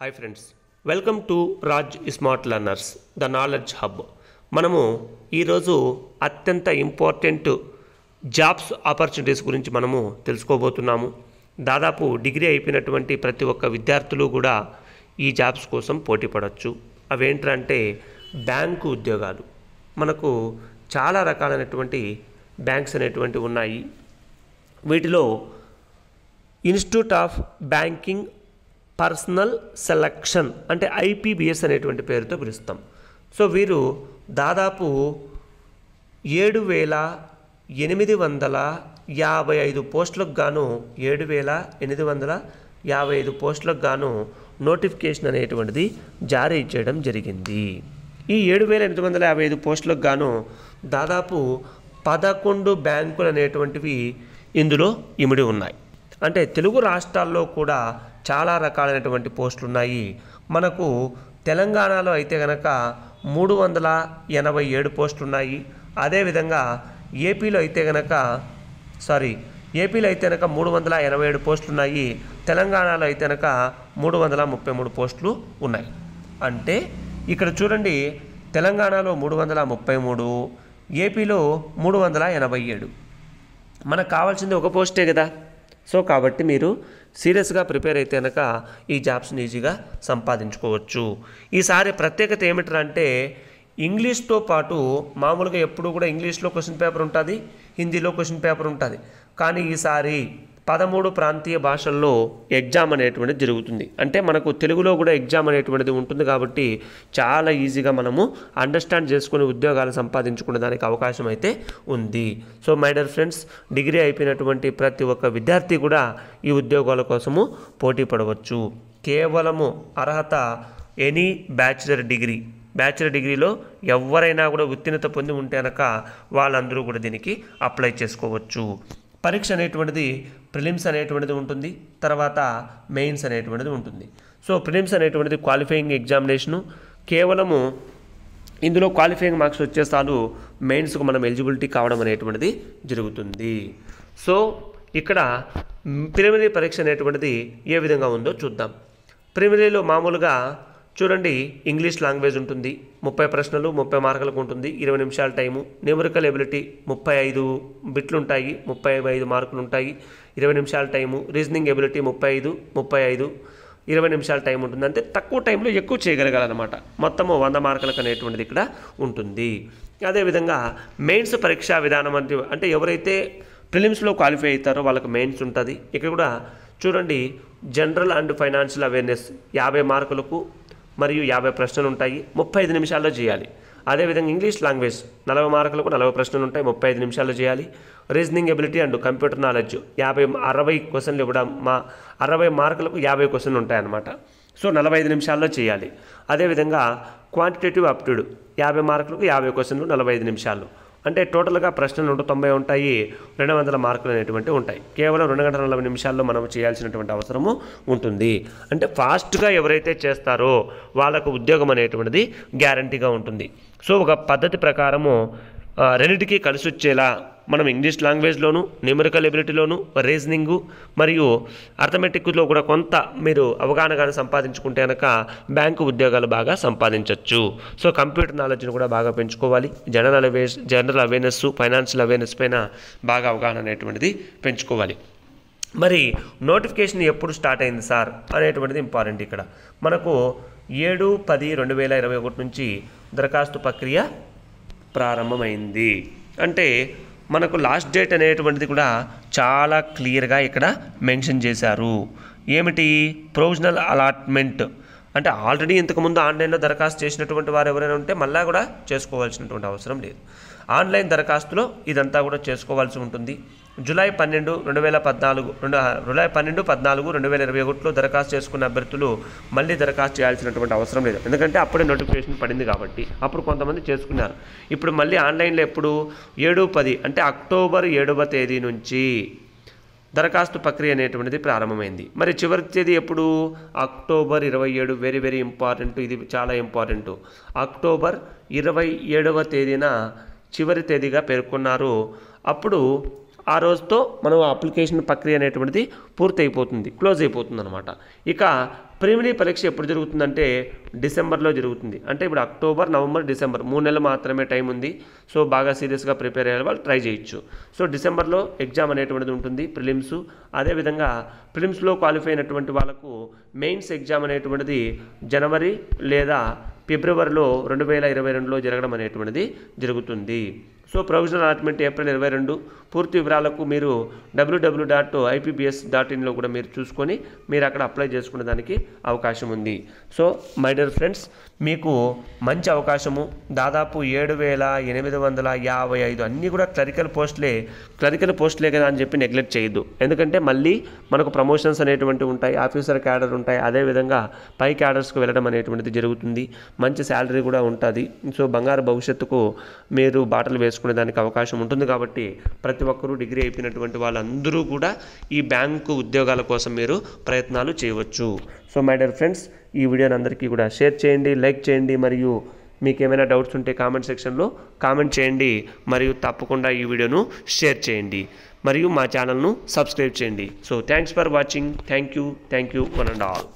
hi friends welcome to Raj Smart Learners the Knowledge Hub మనము ఈరోజు అత్యంత ఇంపార్టెంట్ జాబ్స్ ఆపర్చునిటీస్ గురించి మనము తెలుసుకోబోతున్నాము దాదాపు డిగ్రీ అయిపోయినటువంటి ప్రతి ఒక్క విద్యార్థులు కూడా ఈ జాబ్స్ కోసం పోటీ పడవచ్చు అవేంటంటే బ్యాంకు ఉద్యోగాలు మనకు చాలా రకాలైనటువంటి బ్యాంక్స్ అనేటువంటి ఉన్నాయి వీటిలో institute of banking personnel selection అంటే ఐపీబిఎస్ అనేటువంటి పేరుతో పిలుస్తాం సో వీరు దాదాపు ఏడు వేల ఎనిమిది వందల యాభై ఐదు పోస్టులకు గాను ఏడు వేల ఎనిమిది వందల యాభై ఐదు పోస్టులకు గాను నోటిఫికేషన్ అనేటువంటిది జారీ చేయడం జరిగింది ఈ ఏడు వేల ఎనిమిది వందల యాభై ఐదు పోస్టులకు గాను దాదాపు పదకొండు బ్యాంకులు అనేటువంటివి ఇందులో ఇమిడి ఉన్నాయి అంటే తెలుగు రాష్ట్రాల్లో కూడా చాలా రకాలైనటువంటి పోస్టులు ఉన్నాయి మనకు తెలంగాణలో అయితే కనుక మూడు వందల ఎనభై ఏడు పోస్టులు ఉన్నాయి అదేవిధంగా ఏపీలో అయితే కనుక సారీ ఏపీలో అయితే కనుక మూడు వందల ఎనభై ఏడు పోస్టులు ఉన్నాయి తెలంగాణలో అయితే కనుక మూడు వందల ముప్పై మూడు పోస్టులు ఉన్నాయి అంటే ఇక్కడ చూడండి తెలంగాణలో మూడు వందల ముప్పై మూడు ఏపీలో మూడు వందల ఎనభై ఏడు మనకు కావాల్సింది ఒక పోస్టే కదా సో కాబట్టి మీరు సీరియస్గా ప్రిపేర్ అయితే కనుక ఈ జాబ్స్ని ఈజీగా సంపాదించుకోవచ్చు ఈసారి ప్రత్యేకత ఏమిటంటే అంటే ఇంగ్లీష్తో పాటు మామూలుగా ఎప్పుడు కూడా ఇంగ్లీష్లో క్వశ్చన్ పేపర్ ఉంటుంది హిందీలో క్వశ్చన్ పేపర్ ఉంటుంది కానీ ఈసారి పదమూడు ప్రాంతీయ భాషల్లో ఎగ్జామ్ అనేటువంటిది జరుగుతుంది అంటే మనకు తెలుగులో కూడా ఎగ్జామ్ అనేటువంటిది ఉంటుంది కాబట్టి చాలా ఈజీగా మనము అండర్స్టాండ్ చేసుకుని ఉద్యోగాలు సంపాదించుకునే దానికి అవకాశం అయితే ఉంది so my dear friends degree అయిపోయినటువంటి ప్రతి ఒక్క విద్యార్థి కూడా ఈ ఉద్యోగాల కోసము పోటీ పడవచ్చు కేవలము అర్హత ఎనీ బ్యాచిలర్ డిగ్రీ బ్యాచిలర్ డిగ్రీలో ఎవరైనా కూడా ఉత్తీర్ణత పొంది ఉంటే కనుక వాళ్ళందరూ కూడా దీనికి అప్లై చేసుకోవచ్చు పరీక్ష అనేటువంటిది ప్రిలిమ్స్ అనేటువంటిది ఉంటుంది తర్వాత మెయిన్స్ అనేటువంటిది ఉంటుంది సో ప్రిలిమ్స్ అనేటువంటిది క్వాలిఫైయింగ్ ఎగ్జామినేషను కేవలము ఇందులో క్వాలిఫైయింగ్ మార్క్స్ వచ్చేసాలు మెయిన్స్కు మనం ఎలిజిబిలిటీ కావడం అనేటువంటిది జరుగుతుంది సో ఇక్కడ ప్రిలిమినరీ పరీక్ష అనేటువంటిది ఏ విధంగా ఉందో చూద్దాం ప్రిలిమినరీలో మామూలుగా చూడండి ఇంగ్లీష్ లాంగ్వేజ్ ఉంటుంది ముప్పై ప్రశ్నలు ముప్పై మార్కులకు ఉంటుంది ఇరవై నిమిషాల టైము న్యూమరికల్ ఎబిలిటీ ముప్పై ఐదు బిట్లు ఉంటాయి ముప్పై ఐదు మార్కులు ఉంటాయి ఇరవై నిమిషాల టైము రీజనింగ్ ఎబిలిటీ ముప్పై ఐదు ముప్పై ఐదు ఇరవై నిమిషాల టైం ఉంటుంది అంటే తక్కువ టైంలో ఎక్కువ చేయగలగాలన్నమాట మొత్తము వంద మార్కులకు అనేటువంటిది ఇక్కడ ఉంటుంది అదేవిధంగా మెయిన్స్ పరీక్షా విధానం అంటే అంటే ఎవరైతే ప్రిలిమ్స్లో క్వాలిఫై అవుతారో వాళ్ళకి మెయిన్స్ ఉంటుంది ఇక్కడ కూడా చూడండి జనరల్ అండ్ ఫైనాన్షియల్ అవేర్నెస్ యాభై మార్కులకు మరియు యాభై ప్రశ్నలు ఉంటాయి ముప్పై ఐదు నిమిషాల్లో చేయాలి అదేవిధంగా ఇంగ్లీష్ లాంగ్వేజ్ నలభై మార్కులకు నలభై ప్రశ్నలు ఉంటాయి ముప్పై ఐదు నిమిషాల్లో చేయాలి reasoning ability and computer knowledge యాభై అరవై క్వశ్చన్లు కూడా మా అరవై మార్కులకు యాభై క్వశ్చన్లు ఉంటాయన్నమాట సో నలభై ఐదు నిమిషాల్లో చేయాలి అదేవిధంగా క్వాంటిటేటివ్ అప్టూడ్ యాభై మార్కులకు యాభై క్వశ్చన్లు నలభై ఐదు నిమిషాలు అంటే టోటల్గా ప్రశ్నలు నూట తొంభై ఉంటాయి రెండు వందల మార్కులు అనేటువంటి ఉంటాయి కేవలం రెండు గంటల నలభై నిమిషాల్లో మనం చేయాల్సినటువంటి అవసరము ఉంటుంది అంటే ఫాస్ట్గా ఎవరైతే చేస్తారో వాళ్ళకు ఉద్యోగం అనేటువంటిది గ్యారంటీగా ఉంటుంది సో ఒక పద్ధతి ప్రకారము రెండింటికి కలిసి వచ్చేలా మనం ఇంగ్లీష్ లాంగ్వేజ్లోను న్యూమరికల్ ఎబిలిటీలోను రీజనింగు మరియు అర్థమెటిక్లో కూడా కొంత మీరు అవగాహన కానీ సంపాదించుకుంటే కనుక బ్యాంకు ఉద్యోగాలు బాగా సంపాదించవచ్చు సో కంప్యూటర్ నాలెడ్జ్ని కూడా బాగా పెంచుకోవాలి general awareness general awareness financial awareness పైన బాగా అవగాహన అనేటువంటిది పెంచుకోవాలి మరి నోటిఫికేషన్ ఎప్పుడు స్టార్ట్ అయింది సార్ అనేటువంటిది ఇంపార్టెంట్ ఇక్కడ మనకు ఏడు పది రెండు వేల ఇరవై ఒకటి నుంచి దరఖాస్తు ప్రక్రియ ప్రారంభమైంది అంటే మనకు లాస్ట్ డేట్ అనేటువంటిది కూడా చాలా క్లియర్గా ఇక్కడ మెన్షన్ చేశారు ఏమిటి ప్రొవిజనల్ అలాట్మెంట్ అంటే ఆల్రెడీ ఇంతకుముందు ఆన్లైన్లో దరఖాస్తు చేసినటువంటి వారు ఎవరైనా ఉంటే మళ్ళీ కూడా చేసుకోవాల్సినటువంటి అవసరం లేదు ఆన్లైన్ దరఖాస్తులో ఇదంతా కూడా చేసుకోవాల్సి ఉంటుంది జూలై పన్నెండు రెండు వేల పద్నాలుగు రెండు జూలై పన్నెండు పద్నాలుగు రెండు వేల ఇరవై ఒకటిలో దరఖాస్తు చేసుకున్న అభ్యర్థులు మళ్ళీ దరఖాస్తు చేయాల్సినటువంటి అవసరం లేదు ఎందుకంటే అప్పుడే నోటిఫికేషన్ పడింది కాబట్టి అప్పుడు కొంతమంది చేసుకున్నారు ఇప్పుడు మళ్ళీ ఆన్లైన్లో ఎప్పుడు ఏడు పది అంటే అక్టోబర్ ఏడవ తేదీ నుంచి దరఖాస్తు ప్రక్రియ అనేటువంటిది ప్రారంభమైంది మరి చివరి తేదీ ఎప్పుడు అక్టోబర్ ఇరవై ఏడు వెరీ వెరీ ఇంపార్టెంట్ ఇది చాలా ఇంపార్టెంట్ అక్టోబర్ ఇరవై ఏడవ తేదీన చివరి తేదీగా పేర్కొన్నారు అప్పుడు ఆ రోజుతో మనం అప్లికేషన్ ప్రక్రియ అనేటువంటిది పూర్తయిపోతుంది క్లోజ్ అయిపోతుంది అనమాట ఇక ప్రిమినరీ పరీక్ష ఎప్పుడు జరుగుతుందంటే డిసెంబర్లో జరుగుతుంది అంటే ఇప్పుడు అక్టోబర్ నవంబర్ డిసెంబర్ మూడు నెలలు మాత్రమే టైం ఉంది సో బాగా సీరియస్గా ప్రిపేర్ అయ్యే వాళ్ళు ట్రై చేయొచ్చు సో డిసెంబర్లో ఎగ్జామ్ అనేటువంటిది ఉంటుంది ప్రిలిమ్స్ అదేవిధంగా ప్రిలిమ్స్లో క్వాలిఫై అయినటువంటి వాళ్ళకు మెయిన్స్ ఎగ్జామ్ అనేటువంటిది జనవరి లేదా ఫిబ్రవరిలో రెండు వేల ఇరవై రెండులో జరగడం అనేటువంటిది జరుగుతుంది సో ప్రొవిజనల్ అలాట్మెంట్ ఏప్రిల్ ఇరవై రెండు పూర్తి వివరాలకు మీరు డబ్ల్యూడబ్ల్యూ డాట్ ఐపీబీఎస్ డాట్ ఇన్లో కూడా మీరు చూసుకొని మీరు అక్కడ అప్లై చేసుకునే దానికి అవకాశం ఉంది సో మై డియర్ ఫ్రెండ్స్ మీకు మంచి అవకాశము దాదాపు ఏడు వేల ఎనిమిది వందల యాభై ఐదు అన్నీ కూడా క్లరికల్ పోస్ట్లే క్లరికల్ పోస్ట్లే కదా అని చెప్పి నెగ్లెక్ట్ చేయొద్దు ఎందుకంటే మళ్ళీ మనకు ప్రమోషన్స్ అనేటువంటివి ఉంటాయి ఆఫీసర్ క్యాడర్ ఉంటాయి అదేవిధంగా పై క్యాడర్స్కి వెళ్ళడం అనేటువంటిది జరుగుతుంది మంచి శాలరీ కూడా ఉంటుంది సో బంగారు భవిష్యత్తుకు మీరు బాటలు వేసుకుంటారు చేసుకునే దానికి అవకాశం ఉంటుంది కాబట్టి ప్రతి ఒక్కరూ డిగ్రీ అయిపోయినటువంటి వాళ్ళందరూ కూడా ఈ బ్యాంకు ఉద్యోగాల కోసం మీరు ప్రయత్నాలు చేయవచ్చు సో మై డియర్ ఫ్రెండ్స్ ఈ వీడియోని అందరికీ కూడా షేర్ చేయండి లైక్ చేయండి మరియు మీకు ఏమైనా డౌట్స్ ఉంటే కామెంట్ సెక్షన్లో కామెంట్ చేయండి మరియు తప్పకుండా ఈ వీడియోను షేర్ చేయండి మరియు మా ఛానల్ను సబ్స్క్రైబ్ చేయండి so thanks for watching thank you thank you one and all